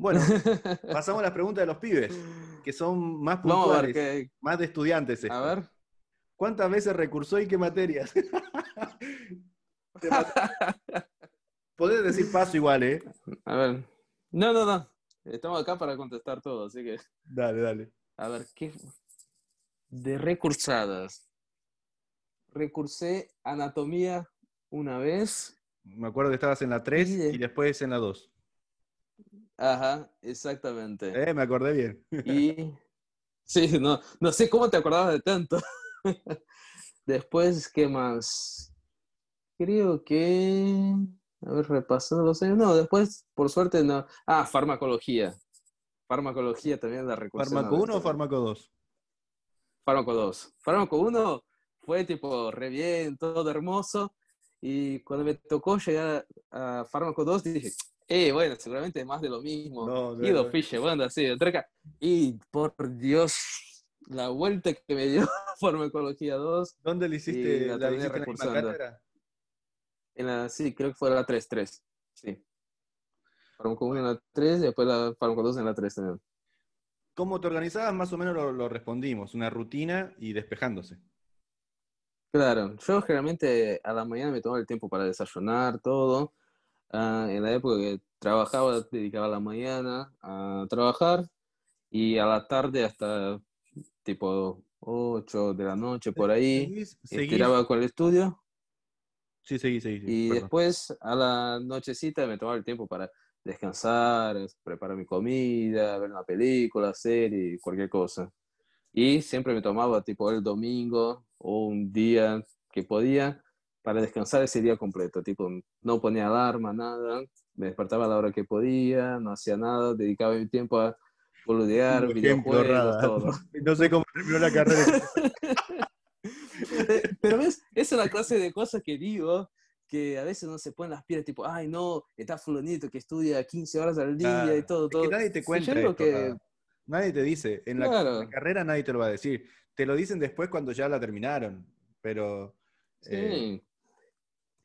Bueno, pasamos a las preguntas de los pibes, que son más puntuales, más de estudiantes. A ver. ¿Cuántas veces recursó y qué materias? Podés decir paso igual, ¿eh? A ver. No, no, no. Estamos acá para contestar todo, así que. Dale, dale. A ver, ¿qué? De recursadas. Recursé anatomía una vez. Me acuerdo que estabas en la 3 y, y después en la 2. Ajá, exactamente. Eh, me acordé bien. Y sí, no, no sé cómo te acordabas de tanto. Después, ¿qué más? Creo que. A ver, repasando los años. No, después, por suerte, no. Ah, farmacología. Farmacología también la recuerdo. ¿Fármaco 1 o fármaco 2? Fármaco 2. Fármaco 1 fue tipo re bien, todo hermoso. Y cuando me tocó llegar a, fármaco 2, dije, eh, bueno, seguramente más de lo mismo. No, no, Ido no. Fischer, bueno, treca. Y por Dios, la vuelta que me dio Farmacología 2. ¿Dónde le hiciste la, la hiciste En la, sí, creo que fue la 3-3. Sí. Farmaco 1 en la 3 y después la Farmaco 2 en la 3 también. ¿Cómo te organizabas? Más o menos lo, lo respondimos. Una rutina y despejándose. Claro, yo generalmente a la mañana me tomo el tiempo para desayunar, todo Ah, en la época que trabajaba, dedicaba la mañana a trabajar y a la tarde hasta tipo 8 de la noche por ahí, ¿Seguís? con el estudio. Sí, seguí, seguí. y después a la nochecita me tomaba el tiempo para descansar, preparar mi comida, ver una película, serie, cualquier cosa. Y siempre me tomaba tipo el domingo o un día que podía para descansar ese día completo, tipo, no ponía alarma, nada, me despertaba a la hora que podía, no hacía nada, dedicaba mi tiempo a boludear, videojuegos, ¿eh? todo. No sé cómo terminó la carrera. Pero ves, esa es la clase de cosas que digo, que a veces no se ponen las piernas, tipo, ay no, está Fulonito que estudia 15 horas al día y todo, todo. que nadie te cuenta que... Nadie te dice, en la, carrera nadie te lo va a decir. Te lo dicen después cuando ya la terminaron, pero... Eh,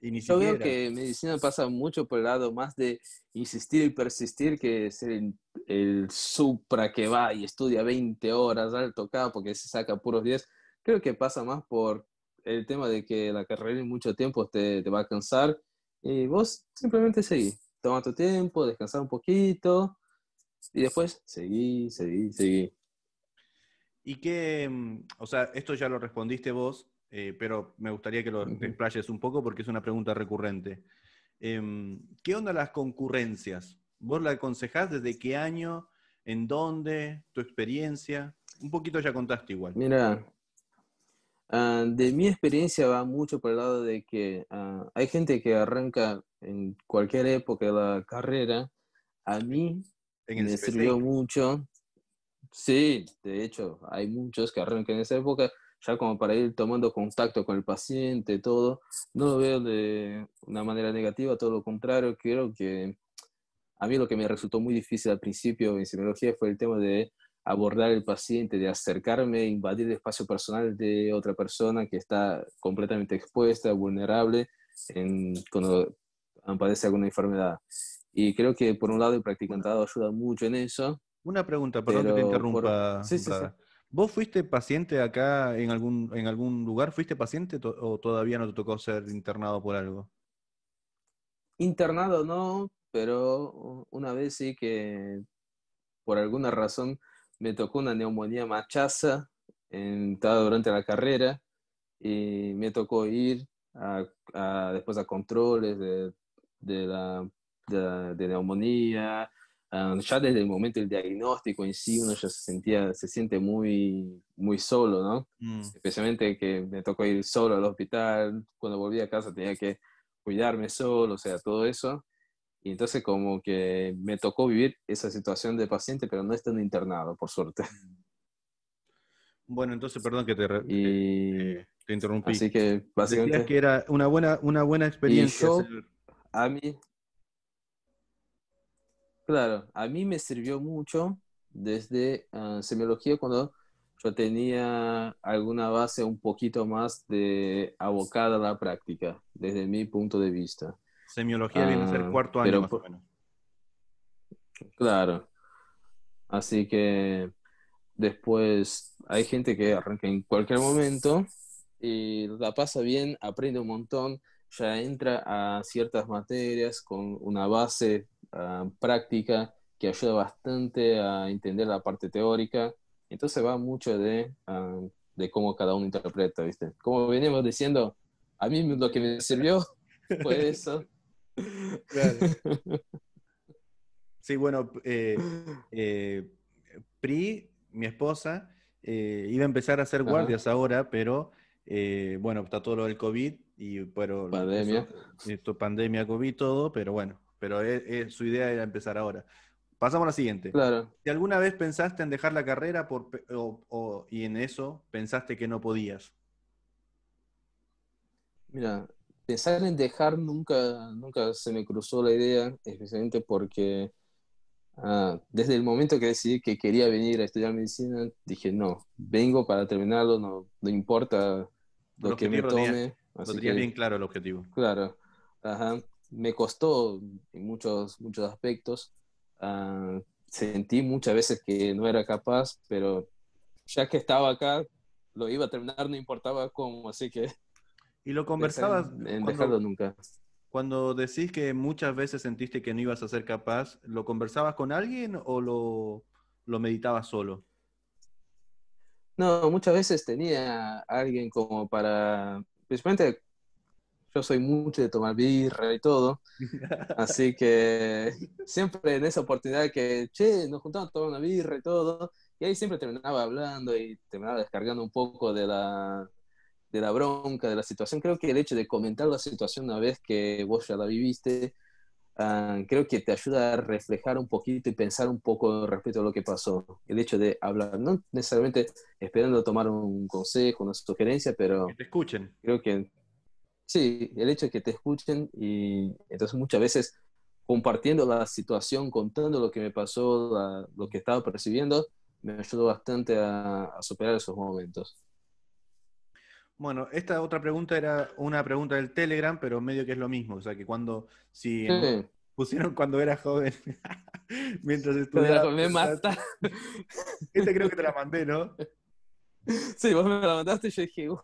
yo veo que medicina pasa mucho por el lado más de insistir y persistir que ser el, supra que va y estudia 20 horas al tocado porque se saca puros 10. Creo que pasa más por el tema de que la carrera en mucho tiempo te, te va a cansar y vos simplemente seguí. Toma tu tiempo, descansar un poquito y después seguí, seguí, seguí. Y que, mm, o sea, esto ya lo respondiste vos, eh, pero me gustaría que lo desplayes un poco porque es una pregunta recurrente. Em, ¿Qué onda las concurrencias? ¿Vos la aconsejás desde qué año? ¿En dónde? ¿Tu experiencia? Un poquito ya contaste igual. Mira, ah, de mi experiencia va mucho por el lado de que ah, hay gente que arranca en cualquier época de la carrera. A mí ¿En me sirvió mucho. Sí, de hecho, hay muchos que arrancan en esa época ya como para ir tomando contacto con el paciente, todo. No lo veo de una manera negativa, todo lo contrario, creo que a mí lo que me resultó muy difícil al principio en serología fue el tema de abordar el paciente, de acercarme, invadir el espacio personal de otra persona que está completamente expuesta, vulnerable, en, cuando padece alguna enfermedad. Y creo que por un lado el practicantado ayuda mucho en eso. Una pregunta, perdón que te interrumpa. Sí, sí, sí. ¿Vos fuiste paciente acá en algún, en algún lugar? ¿Fuiste paciente o todavía no te tocó ser internado por algo? Internado no, pero una vez sí que por alguna razón me tocó una neumonía machaza en, durante la carrera y me tocó ir a, después a controles de neumonía, Ah, ya desde el momento del diagnóstico en sí uno ya se sentía, se siente muy, muy solo, ¿no? Mm. Especialmente que me tocó ir solo al hospital, cuando volví a casa tenía que cuidarme solo, o sea, todo eso. Y entonces como que me tocó vivir esa situación de paciente, pero no estando internado, por suerte. Mm. Bueno, entonces, perdón que te, te, interrumpí. Así que básicamente... Decías que era una buena, una buena experiencia. yo, a mí, Claro, a mí me sirvió mucho desde ah, semiología cuando yo tenía alguna base un poquito más de abocada a la práctica, desde mi punto de vista. Semiología ah, viene a ser cuarto año más o menos. Claro. Así que después hay gente que arranca en cualquier momento y la pasa bien, aprende un montón, ya entra a ciertas materias con una base Ah, práctica que ayuda bastante a entender la parte teórica. Entonces va mucho de, ah, de cómo cada uno interpreta, ¿viste? Como venimos diciendo, a mí lo que me sirvió fue eso. Sí, bueno, eh, eh, Pri, mi esposa, eh, iba a empezar a hacer guardias ahora, pero bueno, está todo lo del COVID y pandemia. Esto, pandemia, COVID, todo, pero bueno, pero su idea era empezar ahora. Pasamos a la siguiente. Claro. alguna vez pensaste en dejar la carrera por, o, y en eso pensaste que no podías. Mira, pensar en dejar nunca, nunca se me cruzó la idea, especialmente porque ah, desde el momento que decidí que quería venir a estudiar medicina, dije, no, vengo para terminarlo, no, importa lo, que, me tome. bien claro el objetivo. Claro. Ajá me costó en muchos, muchos aspectos. Ah, sentí muchas veces que no era capaz, pero ya que estaba acá, lo iba a terminar, no importaba cómo, así que... Y lo conversabas... En, dejarlo nunca. Cuando decís que muchas veces sentiste que no ibas a ser capaz, ¿lo conversabas con alguien o lo, lo meditabas solo? No, muchas veces tenía alguien como para, principalmente yo soy mucho de tomar birra y todo, así que siempre en esa oportunidad que, che, nos juntamos a tomar una birra y todo, y ahí siempre terminaba hablando y terminaba descargando un poco de la, de la bronca, de la situación. Creo que el hecho de comentar la situación una vez que vos ya la viviste, ah, creo que te ayuda a reflejar un poquito y pensar un poco respecto a lo que pasó. El hecho de hablar, no necesariamente esperando tomar un consejo, una sugerencia, pero... Que te escuchen. Creo que Sí, el hecho de que te escuchen y entonces muchas veces compartiendo la situación, contando lo que me pasó, lo que estaba percibiendo, me ayudó bastante a, superar esos momentos. Bueno, esta otra pregunta era una pregunta del Telegram, pero medio que es lo mismo, o sea que cuando, si pusieron cuando era joven, mientras estudiaba. Me mata. Esta creo que te la mandé, ¿no? Sí, vos me la mandaste y yo dije, uh".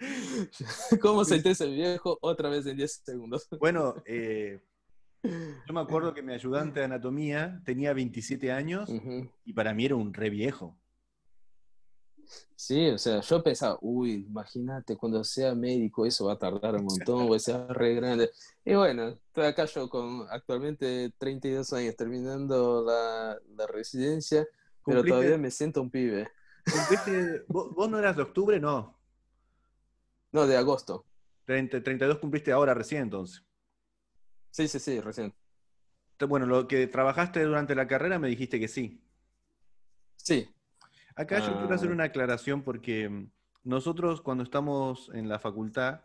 ¿Cómo sentés el viejo? Otra vez en 10 segundos. Bueno, eh, yo me acuerdo que mi ayudante de anatomía tenía 27 años y para mí era un re viejo. Sí, o sea, yo pensaba, uy, imagínate, cuando sea médico eso va a tardar un montón, voy a ser re grande. Y bueno, estoy acá yo con actualmente 32 años terminando la, residencia, pero todavía me siento un pibe. ¿Vos no eras de octubre? No. No, de agosto. 32 cumpliste ahora recién, entonces. Sí, sí, sí, recién. Bueno, lo que trabajaste durante la carrera me dijiste que sí. Sí. Acá yo quiero ah. hacer una aclaración porque mm, nosotros cuando estamos en la facultad,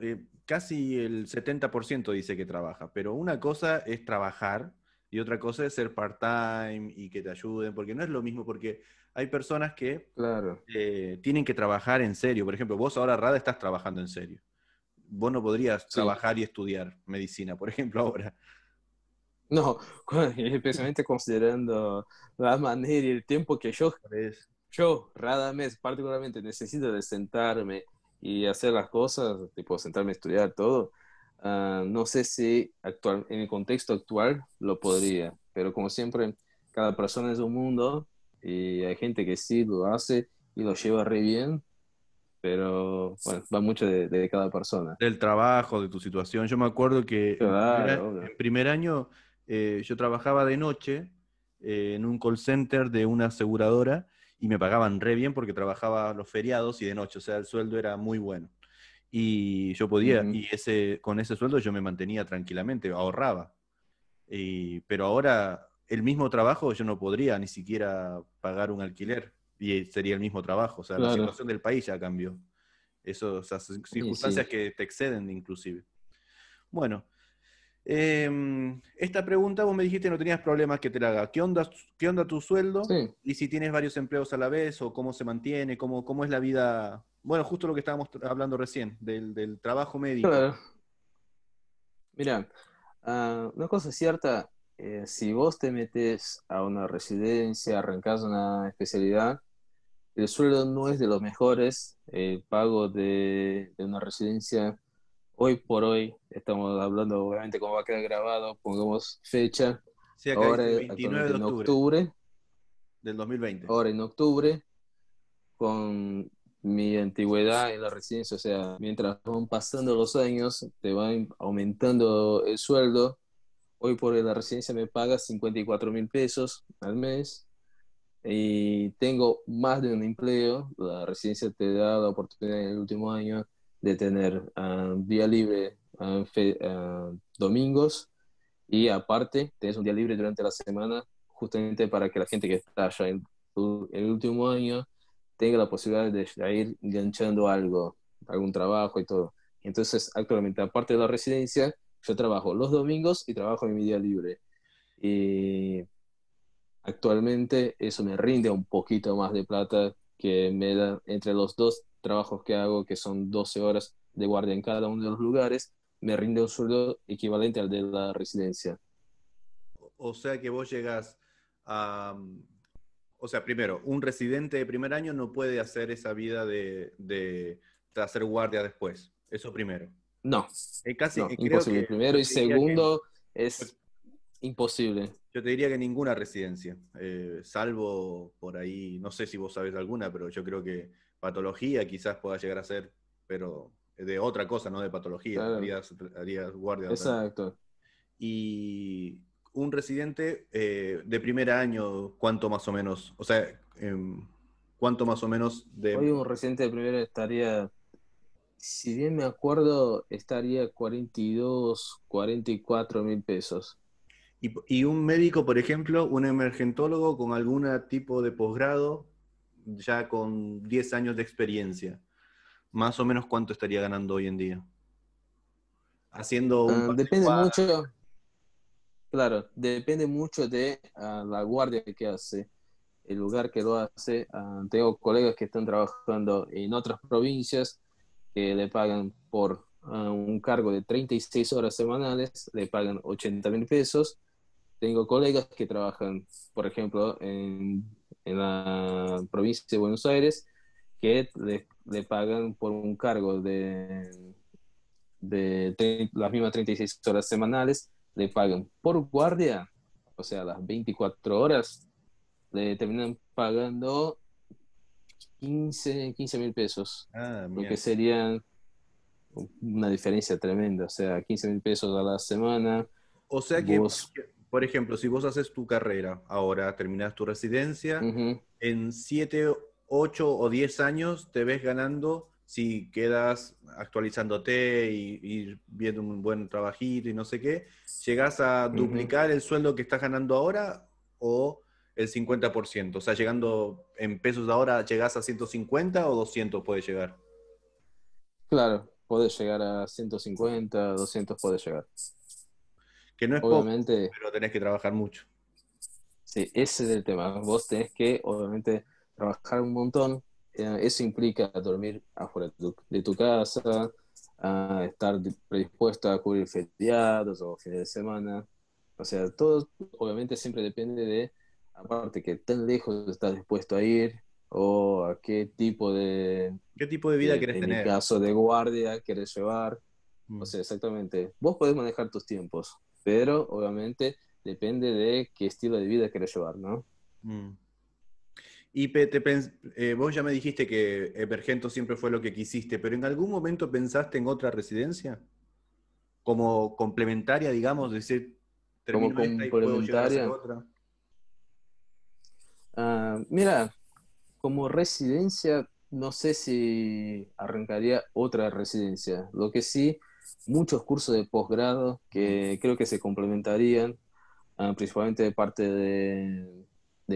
eh, casi el 70% dice que trabaja, pero una cosa es trabajar y otra cosa es ser part-time y que te ayuden, porque no es lo mismo, porque hay personas que eh, tienen que trabajar en serio. Por ejemplo, vos ahora, Rada, estás trabajando en serio. Vos no podrías trabajar y estudiar medicina, por ejemplo, ahora. No, especialmente considerando la manera y el tiempo que yo, yo, Rada mes particularmente necesito de sentarme y hacer las cosas, tipo sentarme a estudiar todo. Ah, no sé si en el contexto actual lo podría, pero como siempre, cada persona es un mundo y hay gente que sí lo hace y lo lleva re bien, pero va mucho de, cada persona. Del trabajo, de tu situación. Yo me acuerdo que en, primer, año eh, yo trabajaba de noche eh, en un call center de una aseguradora y me pagaban re bien porque trabajaba los feriados y de noche, o sea, el sueldo era muy bueno. Y yo podía, y ese, con ese sueldo yo me mantenía tranquilamente, ahorraba. pero ahora el mismo trabajo yo no podría ni siquiera pagar un alquiler y sería el mismo trabajo. O sea, la situación del país ya cambió. Eso, circunstancias que te exceden inclusive. Bueno, em, esta pregunta vos me dijiste no tenías problemas que te la haga. ¿Qué onda, qué onda tu sueldo? Y si tienes varios empleos a la vez o cómo se mantiene, cómo, cómo es la vida. Bueno, justo lo que estábamos hablando recién, del, trabajo médico. Claro. Mira, ah, una cosa cierta eh, si vos te metes a una residencia, arrancás una especialidad, el sueldo no es de los mejores, el pago de, una residencia hoy por hoy, estamos hablando obviamente cómo va a quedar grabado, pongamos fecha, ahora en octubre del 2020. Ahora en octubre, con mi antigüedad en la residencia, o sea, mientras van pasando los años, te van aumentando el sueldo Hoy por la residencia me paga 54 mil pesos al mes y tengo más de un empleo. La residencia te da la oportunidad en el último año de tener ah, día libre ah, ah, domingos y aparte tienes un día libre durante la semana justamente para que la gente que está allá en el último año tenga la posibilidad de ir enganchando algo, algún trabajo y todo. Entonces, actualmente, aparte de la residencia, yo trabajo los domingos y trabajo en mi día libre. Y actualmente eso me rinde un poquito más de plata que me da entre los dos trabajos que hago, que son 12 horas de guardia en cada uno de los lugares, me rinde un sueldo equivalente al de la residencia. O sea que vos llegas a... O sea, primero, un residente de primer año no puede hacer esa vida de, de, de hacer guardia después. Eso primero. No. es casi, eh, imposible. Primero y segundo es pues imposible. Yo te diría que ninguna residencia, eh, salvo por ahí, no sé si vos sabés alguna, pero yo creo que patología quizás pueda llegar a ser, pero de otra cosa, no de patología, harías, guardia. Exacto. Y un residente eh, de primer año, ¿cuánto más o menos? O sea, em, ¿cuánto más o menos de... Hoy un residente de primer estaría si bien me acuerdo, estaría 42, 44 mil pesos. Y, un médico, por ejemplo, un emergentólogo con algún tipo de posgrado, ya con 10 años de experiencia, más o menos cuánto estaría ganando hoy en día? Haciendo un ah, depende mucho, claro, depende mucho de ah, la guardia que hace, el lugar que lo hace. Ah, tengo colegas que están trabajando en otras provincias que le pagan por ah, un cargo de 36 horas semanales, le pagan 80 mil pesos. Tengo colegas que trabajan, por ejemplo, en, en la provincia de Buenos Aires, que le, pagan por un cargo de, de las mismas 36 horas semanales, le pagan por guardia, o sea, las 24 horas, le terminan pagando 15, 15 mil pesos. Ah, lo que sería una diferencia tremenda. O sea, 15 mil pesos a la semana. O sea que, por ejemplo, si vos haces tu carrera ahora, terminas tu residencia, en 7, 8 o 10 años te ves ganando si quedas actualizándote y, viendo un buen trabajito y no sé qué, llegas a duplicar el sueldo que estás ganando ahora o el 50%. O sea, llegando en pesos de ahora, ¿llegás a 150 o 200 puede llegar? Claro, puede llegar a 150, 200 puede llegar. Que no es obviamente, pero tenés que trabajar mucho. Sí, ese es el tema. Vos tenés que, obviamente, trabajar un montón. Eh, eso implica dormir afuera de tu, casa, estar predispuesto a cubrir feriados o fines de semana. O sea, todo obviamente siempre depende de aparte que tan lejos estás dispuesto a ir o a qué tipo de qué tipo de vida quieres en tener. En caso de guardia quieres llevar, no o mm. sea, exactamente. Vos podés manejar tus tiempos, pero obviamente depende de qué estilo de vida quieres llevar, ¿no? Mm. Y te, eh, vos ya me dijiste que Emergento siempre fue lo que quisiste, pero ¿en algún momento pensaste en otra residencia? Como complementaria, digamos, decir, termino Como mira, como residencia, no sé si arrancaría otra residencia. Lo que sí, muchos cursos de posgrado que creo que se complementarían, ah, principalmente de parte de,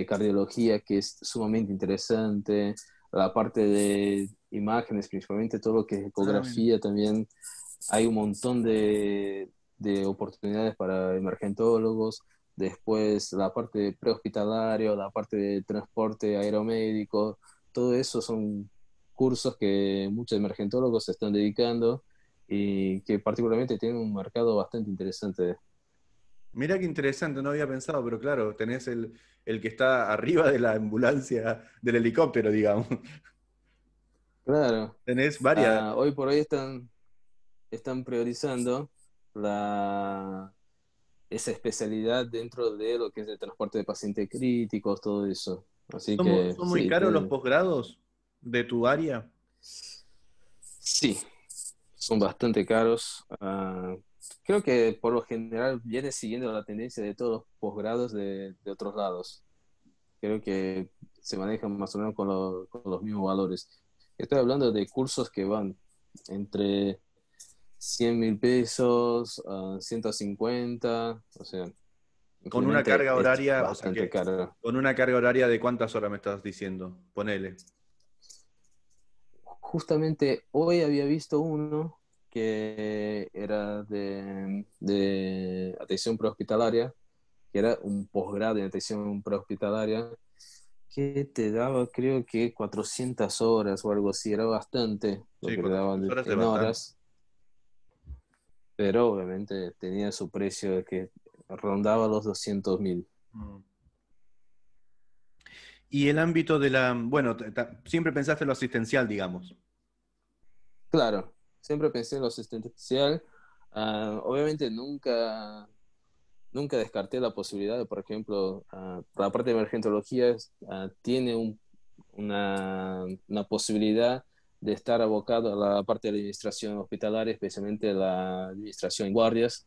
cardiología, que es sumamente interesante, la parte de imágenes, principalmente todo lo que es ah, ecografía también. Hay un montón de, de oportunidades para emergentólogos después la parte prehospitalaria, la parte de transporte aeromédico, todo eso son cursos que muchos emergentólogos se están dedicando y que particularmente tienen un mercado bastante interesante. mira qué interesante, no había pensado, pero claro, tenés el, que está arriba de la ambulancia, del helicóptero, digamos. Claro. Tenés varias. Ah, hoy por hoy están, están priorizando la esa especialidad dentro de lo que es el transporte de pacientes críticos, todo eso. Así ¿Son, que, ¿son muy caros los posgrados de tu área? Sí, son bastante caros. Ah, creo que por lo general viene siguiendo la tendencia de todos los posgrados de, otros lados. Creo que se manejan más o menos con los mismos valores. Estoy hablando de cursos que van entre 100 mil pesos, 150, ah, o sea. Con una carga horaria, o con una carga horaria de cuántas horas me estás diciendo, ponele. Justamente hoy había visto uno que era de, atención prehospitalaria, que era un posgrado en atención prehospitalaria, que te daba creo que 400 horas o algo así, era bastante, sí, horas pero obviamente tenía su precio que rondaba los 200 mil. Mm. Y el ámbito de la, bueno, siempre pensaste en lo asistencial, digamos. Claro, siempre pensé en lo asistencial. Ah, obviamente nunca, nunca descarté la posibilidad de, por ejemplo, ah, la parte de emergentología ah, tiene una, una posibilidad de estar abocado a la parte de la administración hospitalaria, especialmente la administración en guardias,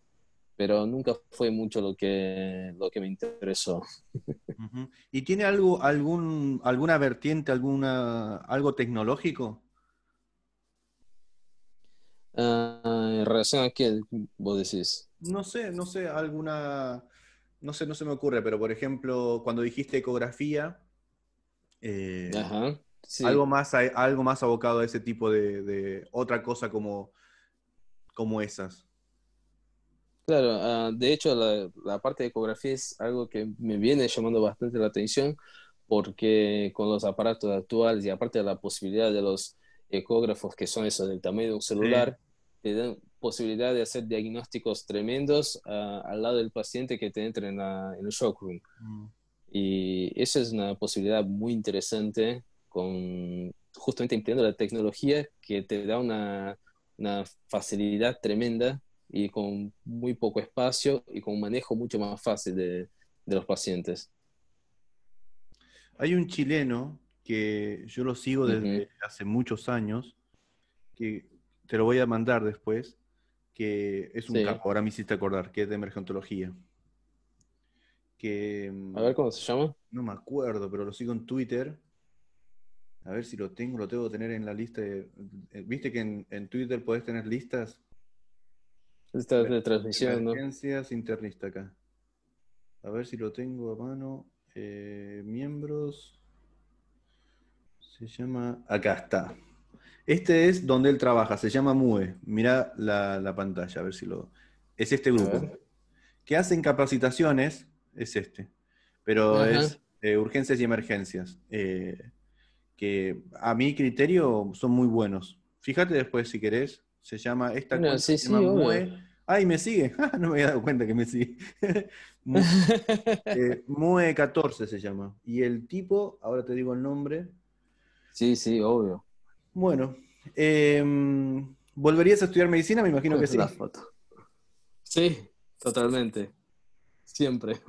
pero nunca fue mucho lo que, lo que me interesó. ¿Y tiene algo, algún, alguna vertiente, alguna, algo tecnológico? Ah, ¿En relación a qué vos decís? No sé, no sé, alguna, no sé, no se me ocurre, pero por ejemplo, cuando dijiste ecografía, eh, Ajá algo, más, algo más abocado a ese tipo de, otra cosa como, como esas. Claro, ah, de hecho la, parte de ecografía es algo que me viene llamando bastante la atención porque con los aparatos actuales y aparte de la posibilidad de los ecógrafos que son esos del tamaño de un celular, te dan posibilidad de hacer diagnósticos tremendos ah, al lado del paciente que te entra en, el shock room. Mm. Y esa es una posibilidad muy interesante con justamente empleando la tecnología que te da una, facilidad tremenda y con muy poco espacio y con un manejo mucho más fácil de, los pacientes. Hay un chileno que yo lo sigo desde hace muchos años, que te lo voy a mandar después, que es un capo, ahora me hiciste acordar, que es de emergentología. Que, a ver cómo se llama. No me acuerdo, pero lo sigo en Twitter a ver si lo tengo, lo tengo que tener en la lista. Eh, viste que en, Twitter podés tener listas. Listas de transmisión, Emergencias internistas acá. A ver si lo tengo a mano. Eh, miembros. Se llama. Acá está. Este es donde él trabaja, se llama MUE. Mirá la, pantalla, a ver si lo. Es este grupo. Que hacen capacitaciones, es este. Pero es eh, urgencias y emergencias. Eh, a mi criterio son muy buenos. Fíjate después si querés. Se llama esta Mue. Ay, me sigue. no me había dado cuenta que me sigue. Mue, 14 eh, se llama. Y el tipo, ahora te digo el nombre. Sí, sí, obvio. Bueno, em, ¿volverías a estudiar medicina? Me imagino que sí. foto. Sí, totalmente. Siempre.